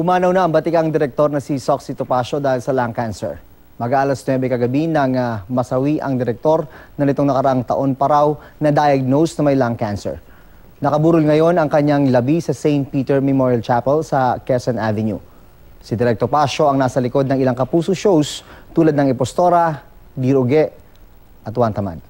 Pumanaw na ang batikang direktor na si Soxy Topacio dahil sa lung cancer. Mag-aalas 9 kagabi nang uh, masawi ang direktor na nitong nakaraang taon pa raw na diagnosed na may lung cancer. Nakaburol ngayon ang kanyang labi sa St. Peter Memorial Chapel sa Quezon Avenue. Si Direk Pasio ang nasa likod ng ilang kapuso shows tulad ng Ipostora, Diroge at Wantaman.